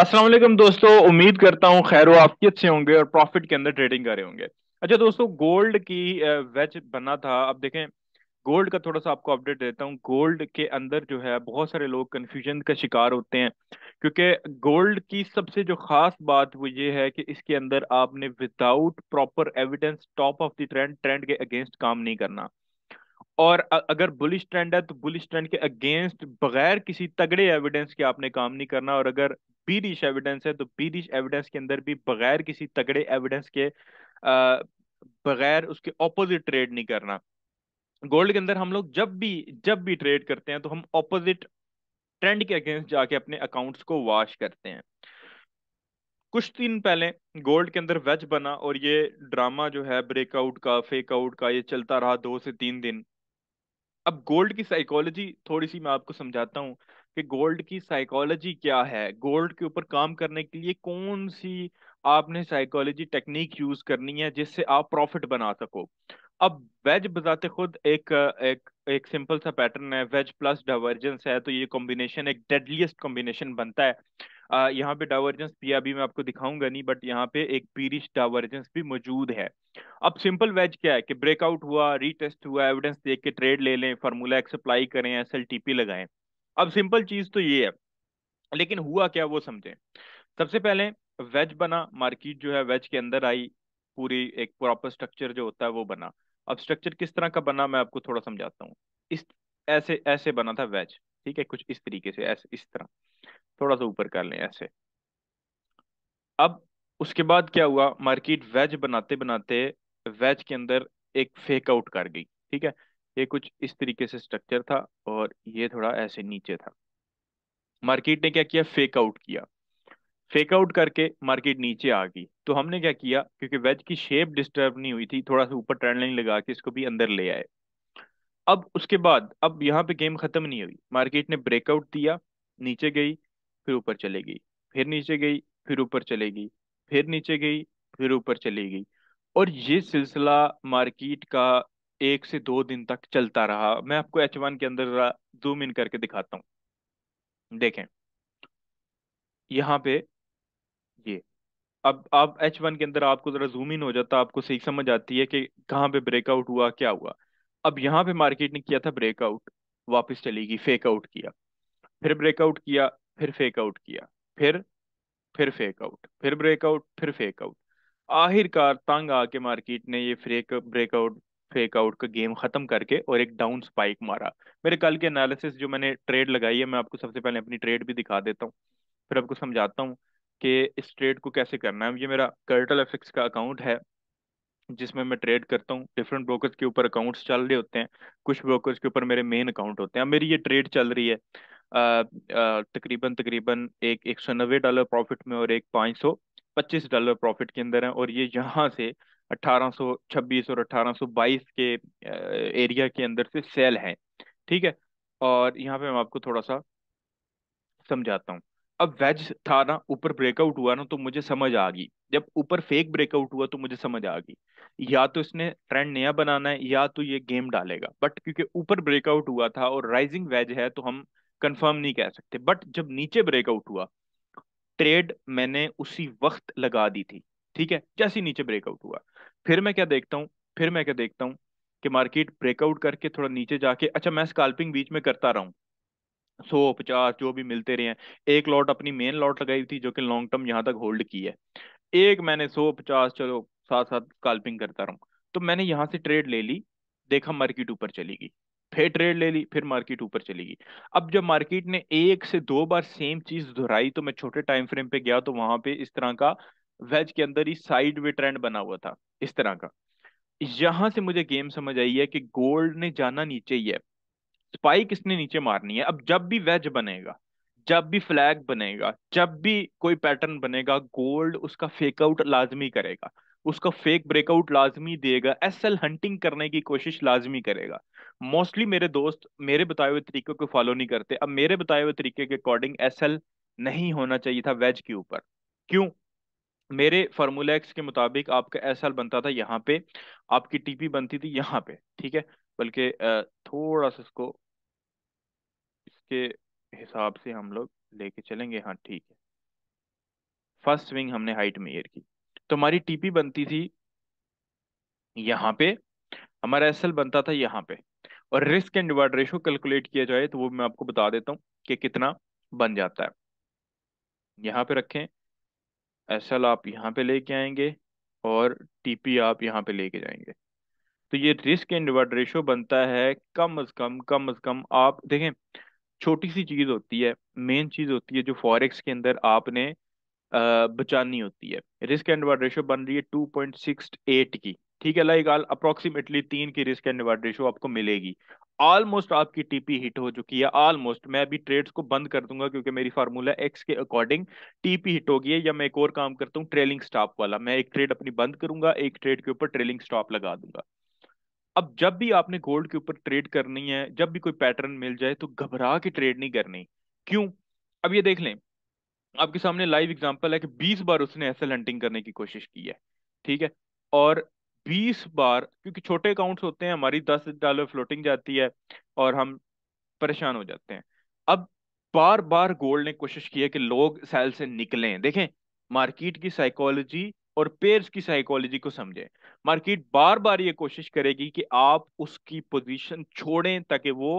असलम दोस्तों उम्मीद करता हूँ खैर आफियत से होंगे और प्रॉफिट के अंदर ट्रेडिंग कर रहे होंगे अच्छा दोस्तों गोल्ड की वेज बना था अब देखें गोल्ड का थोड़ा सा आपको अपडेट देता हूँ गोल्ड के अंदर जो है बहुत सारे लोग कन्फ्यूजन का शिकार होते हैं क्योंकि गोल्ड की सबसे जो खास बात वो ये है कि इसके अंदर आपने without proper evidence top of the trend trend के अगेंस्ट काम नहीं करना और अगर बुलिश ट्रेंड है तो बुलिश ट्रेंड के अगेंस्ट बगैर किसी तगड़े एविडेंस के आपने काम नहीं करना और अगर पीरिश एविडेंस है तो पीरिश एविडेंस के अंदर भी बगैर किसी तगड़े एविडेंस के बगैर उसके ऑपोजिट ट्रेड नहीं करना गोल्ड के अंदर हम लोग जब भी जब भी ट्रेड करते हैं तो हम ऑपोजिट ट्रेंड के अगेंस्ट जाके अपने अकाउंट्स को वॉश करते हैं कुछ दिन पहले गोल्ड के अंदर वेज बना और ये ड्रामा जो है ब्रेकआउट का फेकआउट का ये चलता रहा दो से तीन दिन अब गोल्ड की साइकोलॉजी थोड़ी सी मैं आपको समझाता हूँ कि गोल्ड की साइकोलॉजी क्या है गोल्ड के ऊपर काम करने के लिए कौन सी आपने साइकोलॉजी टेक्निक यूज करनी है जिससे आप प्रॉफिट बना सको अब वेज बजाते खुद एक एक एक सिंपल सा पैटर्न है वेज प्लस डाइवर्जेंस है तो ये कॉम्बिनेशन एक डेडलीस्ट कॉम्बिनेशन बनता है आ, यहाँ पे डाइवर्जेंस भी अभी मैं आपको दिखाऊंगा नहीं बट यहाँ पे एक पीरिश डाइवर्जेंस भी मौजूद है अब सिंपल वेज क्या है कि ब्रेकआउट हुआ रीटेस्ट हुआ एविडेंस देख के ट्रेड ले लें फार्मूला एक्स अप्लाई करें एस एल टी पी लगाएं अब सिंपल चीज तो ये है लेकिन हुआ क्या वो समझें सबसे पहले वेज बना मार्केट जो है वेज के अंदर आई पूरी एक प्रॉपर स्ट्रक्चर जो होता है वो बना अब स्ट्रक्चर किस तरह का बना मैं आपको थोड़ा समझाता हूँ इस ऐसे ऐसे बना था वेज ठीक है कुछ इस तरीके से ऐसे इस तरह थोड़ा सा ऊपर कर लें ऐसे अब उसके बाद क्या हुआ मार्केट वेज बनाते बनाते वेज के अंदर एक फेक आउट कर गई ठीक है ये कुछ इस तरीके से स्ट्रक्चर था और ये थोड़ा ऐसे नीचे था मार्केट ने क्या किया फेक आउट किया फेक आउट करके मार्केट नीचे आ गई तो हमने क्या किया क्योंकि वेज की शेप डिस्टर्ब नहीं हुई थी थोड़ा सा ऊपर ट्रेंड लाइन लगा के इसको भी अंदर ले आए अब उसके बाद अब यहाँ पे गेम खत्म नहीं हुई मार्केट ने ब्रेकआउट दिया नीचे गई फिर ऊपर चले गई फिर नीचे गई फिर ऊपर चले गई फिर नीचे गई फिर ऊपर चले गई और ये सिलसिला मार्केट का एक से दो दिन तक चलता रहा मैं आपको एच वन के अंदर जूम इन करके दिखाता हूँ देखें यहाँ पे अब आप एच वन के अंदर आपको जरा जूम इन हो जाता आपको सही समझ आती है कि कहाँ पे ब्रेकआउट हुआ क्या हुआ अब यहाँ पे मार्केट ने किया था ब्रेकआउट वापस चली गई फेक आउट किया फिर ब्रेकआउट किया फिर फेक आउट किया फिर फिर फेक आउट फिर ब्रेकआउट फिर फेक आउट आखिरकार तंग आके मार्केट ने ये फ्रेक ब्रेकआउट फेक आउट का गेम खत्म करके और एक डाउन स्पाइक मारा मेरे कल के एनालिसिस जो मैंने ट्रेड लगाई है मैं आपको सबसे पहले अपनी ट्रेड भी दिखा देता हूँ फिर आपको समझाता हूँ कि इस ट्रेड को कैसे करना है ये मेरा कर्टल एफिक्स का अकाउंट है जिसमें मैं ट्रेड करता हूँ डिफरेंट ब्रोकर्स के ऊपर अकाउंट्स चल रहे होते हैं कुछ ब्रोकर्स के ऊपर मेरे मेन अकाउंट होते हैं मेरी ये ट्रेड चल रही है तकरीबन तकरीबन एक एक सौ नब्बे डॉलर प्रॉफिट में और एक पाँच सौ पच्चीस डॉलर प्रॉफिट के अंदर है और ये यहाँ से अट्ठारह सौ छब्बीस और अट्ठारह सौ बाईस के एरिया के अंदर से सेल है ठीक है और यहाँ पे मैं आपको थोड़ा सा समझाता हूँ अब वेज था ना ऊपर ब्रेकआउट हुआ ना तो मुझे समझ आ गई जब ऊपर फेक ब्रेकआउट हुआ तो मुझे समझ आ गई या तो इसने ट्रेंड नया बनाना है या तो ये गेम डालेगा बट क्योंकि ऊपर ब्रेकआउट हुआ था और राइजिंग वेज है तो हम कंफर्म नहीं कह सकते बट जब नीचे ब्रेकआउट हुआ ट्रेड मैंने उसी वक्त लगा दी थी ठीक है जैसे नीचे ब्रेकआउट हुआ फिर मैं क्या देखता हूँ फिर मैं क्या देखता हूँ कि मार्केट ब्रेकआउट करके थोड़ा नीचे जाके अच्छा मैं स्काल्पिंग बीच में करता रहा हूँ सौ पचास जो भी मिलते रहे हैं एक लॉट अपनी मेन लॉट लगाई थी जो कि लॉन्ग टर्म यहाँ तक होल्ड की है एक मैंने सौ पचास चलो साथ साथ काल्पिंग करता रहा तो मैंने यहाँ से ट्रेड ले ली देखा मार्केट ऊपर चलेगी फिर ट्रेड ले ली फिर मार्केट ऊपर चलेगी अब जब मार्केट ने एक से दो बार सेम चीज दोहराई तो मैं छोटे टाइम फ्रेम पे गया तो वहां पे इस तरह का वेज के अंदर ही साइड वे ट्रेंड बना हुआ था इस तरह का यहां से मुझे गेम समझ आई है कि गोल्ड ने जाना नीचे ही है स्पाई किसने नीचे मारनी है अब जब भी वेज बनेगा जब भी फ्लैग बनेगा जब भी कोई पैटर्न बनेगा गोल्ड उसका फेकआउट लाजमी करेगा उसका फेक ब्रेकआउट लाजमी देगा एस एल हंटिंग करने की कोशिश लाजमी करेगा मोस्टली मेरे दोस्त मेरे बताए हुए तरीके को फॉलो नहीं करते अब मेरे बताए हुए तरीके के अकॉर्डिंग एस एल नहीं होना चाहिए था वेज के ऊपर क्यों मेरे फार्मूला एक्स के मुताबिक आपका एस एल बनता था यहाँ पे आपकी टीपी बनती थी यहाँ पे ठीक है बल्कि थोड़ा सा इसको इसके हिसाब से हम लोग लेके चलेंगे हाँ ठीक है फर्स्ट स्विंग हमने हाइट मेयर की तो हमारी टीपी बनती थी यहाँ पे हमारा एस बनता था यहाँ पे और risk and divide ratio calculate किया जाए तो वो मैं आपको बता देता हूँ कि कितना बन जाता है यहाँ पे रखें एस आप यहाँ पे लेके आएंगे और टीपी आप यहाँ पे लेके जाएंगे तो ये रिस्क एंड रिवार्ड रेशो बनता है कम अज कम कम अज कम आप देखें छोटी सी चीज होती है मेन चीज होती है जो फॉरेक्स के अंदर आपने बचानी होती है रिस्क एंड रिवार्ड रेशो बन रही है टू पॉइंट सिक्स एट की ठीक है लाइक आल अप्रोक्सीमेटली तीन की रिस्क एंड रिवार्ड रेशो आपको मिलेगी ऑलमोस्ट आपकी टीपी हिट हो चुकी है ऑलमोस्ट मैं अभी ट्रेड्स को बंद कर दूंगा क्योंकि मेरी फार्मूला एक्स के अकॉर्डिंग टीपी हिट होगी या मैं एक और काम करता हूँ ट्रेलिंग स्टॉप वाला मैं एक ट्रेड अपनी बंद करूंगा एक ट्रेड के ऊपर ट्रेलिंग स्टॉप लगा दूंगा अब जब भी आपने गोल्ड के ऊपर ट्रेड करनी है जब भी कोई पैटर्न मिल जाए तो घबरा के ट्रेड नहीं करनी क्यों अब ये देख लें आपके सामने लाइव एग्जांपल है कि 20 बार उसने एसएल हंटिंग करने की कोशिश की है ठीक है और 20 बार क्योंकि छोटे अकाउंट्स होते हैं हमारी दस डॉलर फ्लोटिंग जाती है और हम परेशान हो जाते हैं अब बार बार गोल्ड ने कोशिश की है कि लोग सेल से निकलें देखें मार्केट की साइकोलॉजी और पेयर्स की साइकोलॉजी को समझें मार्केट बार बार ये कोशिश करेगी कि आप उसकी पोजीशन छोड़ें ताकि वो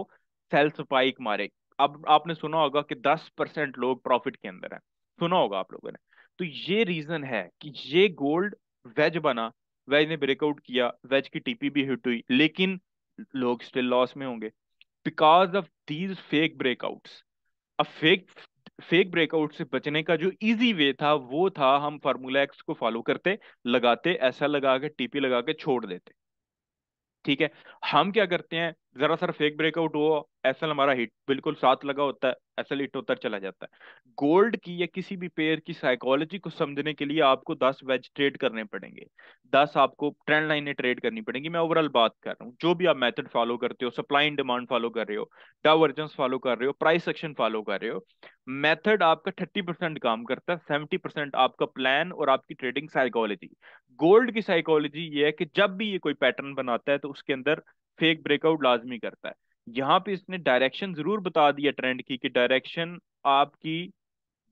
सेल स्पाइक मारे अब आपने सुना होगा कि 10 परसेंट लोग प्रॉफिट के अंदर हैं सुना होगा आप लोगों ने तो ये रीजन है कि ये गोल्ड वेज बना वेज ने ब्रेकआउट किया वेज की टीपी भी हिट हुई लेकिन लोग स्टिल लॉस में होंगे because of these fake breakouts अब फेक फेक ब्रेकआउट से बचने का जो इजी वे था वो था हम फार्मूला एक्स को फॉलो करते लगाते ऐसा लगा के टीपी लगा के छोड़ देते ठीक है हम क्या करते हैं जरा सर फेक ब्रेकआउट हुआ एसएल हमारा हिट बिल्कुल साथ लगा होता है एस एल हिट होता चला जाता है गोल्ड की या किसी भी पेयर की साइकोलॉजी को समझने के लिए आपको दस वेज ट्रेड करने पड़ेंगे दस आपको ट्रेंड लाइनें ट्रेड करनी पड़ेंगी मैं ओवरऑल बात कर रहा हूँ जो भी आप मेथड फॉलो करते हो सप्लाई एंड डिमांड फॉलो कर रहे हो डावर्जन फॉलो कर रहे हो प्राइस एक्शन फॉलो कर रहे हो मेथड आपका थर्टी परसेंट काम करता है सेवेंटी परसेंट आपका प्लान और आपकी ट्रेडिंग साइकोलॉजी गोल्ड की साइकोलॉजी ये है कि जब भी ये कोई पैटर्न बनाता है तो उसके अंदर फेक ब्रेकआउट लाजमी करता है यहाँ पे इसने डायरेक्शन जरूर बता दिया ट्रेंड की कि डायरेक्शन आपकी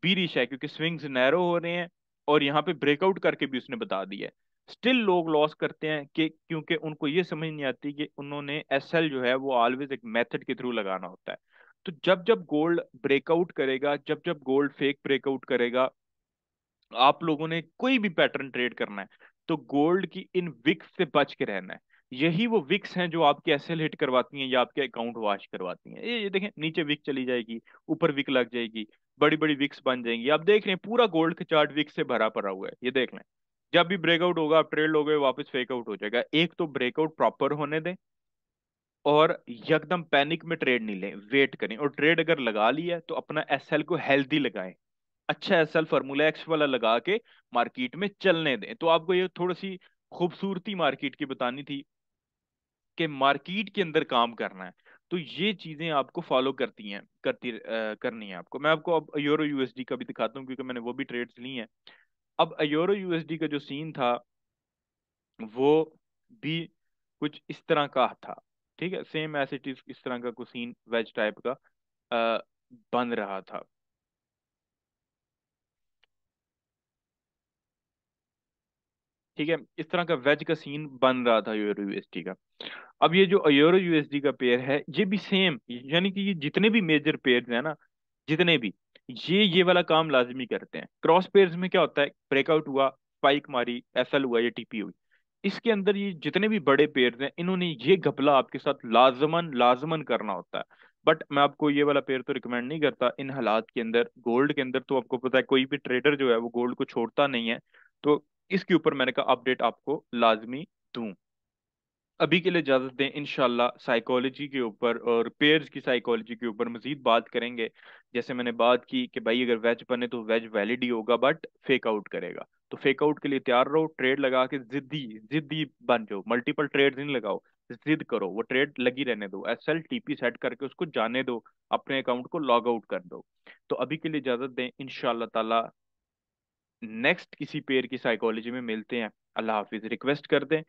बीरिश है क्योंकि स्विंग्स नैरो हो रहे हैं और यहाँ पे ब्रेकआउट करके भी उसने बता दिया है स्टिल लोग लॉस करते हैं कि क्योंकि उनको ये समझ नहीं आती कि उन्होंने एस जो है वो ऑलवेज एक मेथड के थ्रू लगाना होता है तो जब जब गोल्ड ब्रेकआउट करेगा जब जब गोल्ड फेक ब्रेकआउट करेगा आप लोगों ने कोई भी पैटर्न ट्रेड करना है तो गोल्ड की इन विक्स से बच के रहना है यही वो विक्स हैं जो आपके एसएल हिट करवाती हैं या आपके अकाउंट वॉश करवाती हैं ये देखें नीचे विक चली जाएगी ऊपर विक लग जाएगी बड़ी बड़ी विक्स बन जाएंगी आप देख रहे हैं पूरा गोल्ड का चार्ट विक्स से भरा पड़ा हुआ है ये देख लें जब भी ब्रेकआउट होगा आप ट्रेड लोगे वापस फेकआउट हो जाएगा एक तो ब्रेकआउट प्रॉपर होने दें और एकदम पैनिक में ट्रेड नहीं लें वेट करें और ट्रेड अगर लगा लिया तो अपना एस को हेल्थी लगाएं अच्छा एल फार्मूला एक्स वाला लगा के मार्केट में चलने दें तो आपको ये थोड़ी सी खूबसूरती मार्केट की बतानी थी के मार्केट के अंदर काम करना है तो ये चीजें आपको फॉलो करती हैं करती आ, करनी है आपको मैं आपको अब यूरो यूएसडी का भी दिखाता हूँ क्योंकि मैंने वो भी ट्रेड्स ली हैं अब यूरो यूएसडी का जो सीन था वो भी कुछ इस तरह का था ठीक है सेम एस इस तरह का कुछ सीन वेज टाइप का आ, बन रहा था ठीक है इस तरह का वेज का सीन बन रहा था यूरो यूएसडी का अब ये जो यूरो यूएसडी का पेयर है ये भी सेम यानी कि ये जितने भी मेजर पेयर है ना जितने भी ये ये वाला काम लाजमी करते हैं क्रॉस पेयर्स में क्या होता है ब्रेकआउट हुआ स्पाइक मारी एसएल हुआ या टीपी हुई इसके अंदर ये जितने भी बड़े पेयर हैं इन्होंने ये घपला आपके साथ लाजमन लाजमन करना होता है बट मैं आपको ये वाला पेयर तो रिकमेंड नहीं करता इन हालात के अंदर गोल्ड के अंदर तो आपको पता है कोई भी ट्रेडर जो है वो गोल्ड को छोड़ता नहीं है तो इसके ऊपर मैंने कहा अपडेट आपको लाजमी दूँ अभी के लिए इजाज़त दें इनशाला साइकोलॉजी के ऊपर और पेयर्स की साइकोलॉजी के ऊपर मजीद बात करेंगे जैसे मैंने बात की कि भाई अगर वेज बने तो वेज वैलिड ही होगा बट फेक आउट करेगा तो फेक आउट के लिए तैयार रहो ट्रेड लगा के जिद्दी जिद्दी बन जाओ मल्टीपल ट्रेड नहीं लगाओ जिद करो वो ट्रेड लगी रहने दो S L T P set करके उसको जाने दो अपने अकाउंट को लॉग आउट कर दो तो अभी के लिए इजाज़त दें इनशाला नेक्स्ट किसी पेयर की साइकोलॉजी में मिलते हैं अल्लाह हाफिज रिक्वेस्ट कर दें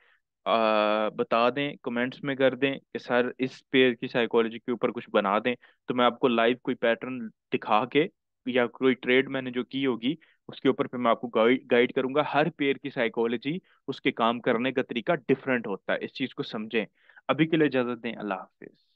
आ, बता दें कमेंट्स में कर दें कि सर इस पेयर की साइकोलॉजी के ऊपर कुछ बना दें तो मैं आपको लाइव कोई पैटर्न दिखा के या कोई ट्रेड मैंने जो की होगी उसके ऊपर फिर मैं आपको गाइड गाइड करूंगा हर पेयर की साइकोलॉजी उसके काम करने का तरीका डिफरेंट होता है इस चीज़ को समझें अभी के लिए इजाज़त दें अल्लाह हाफिज़